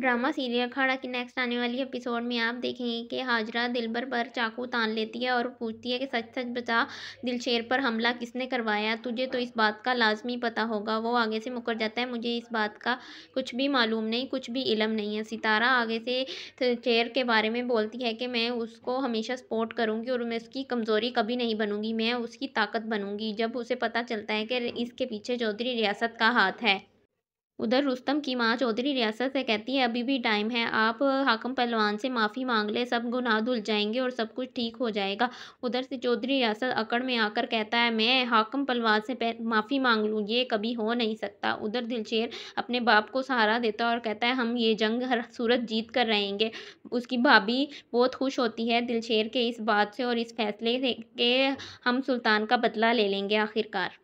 drama serial अखाड़ा की next आने वाली एपिसोड में आप देखेंगे कि हाजरा दिलबर पर चाकू तान लेती है और पूछती है कि सच सच बता दिलशेर पर हमला किसने करवाया तुझे तो इस बात का लाजमी पता होगा वो आगे से मुकर जाता है मुझे इस बात का कुछ भी मालूम नहीं कुछ भी इलम नहीं है सितारा आगे से चेयर के बारे में बोलती है कि मैं उसको हमेशा सपोर्ट करूँगी और मैं उसकी कमज़ोरी कभी नहीं बनूँगी मैं उसकी ताकत बनूँगी जब उसे पता चलता है कि इसके पीछे चौधरी रियासत का हाथ है उधर रुस्तम की माँ चौधरी रियासत से कहती है अभी भी टाइम है आप हाकम पहलवान से माफ़ी मांग ले सब गुनाह धुल जाएंगे और सब कुछ ठीक हो जाएगा उधर से चौधरी रियासत अकड़ में आकर कहता है मैं हाकम पहलवान से माफ़ी मांग लूँ ये कभी हो नहीं सकता उधर दिलशेर अपने बाप को सहारा देता और कहता है हम ये जंग हर सूरत जीत कर रहेंगे उसकी भाभी बहुत खुश होती है दिलशेर के इस बात से और इस फैसले से के हम सुल्तान का बदला ले लेंगे आखिरकार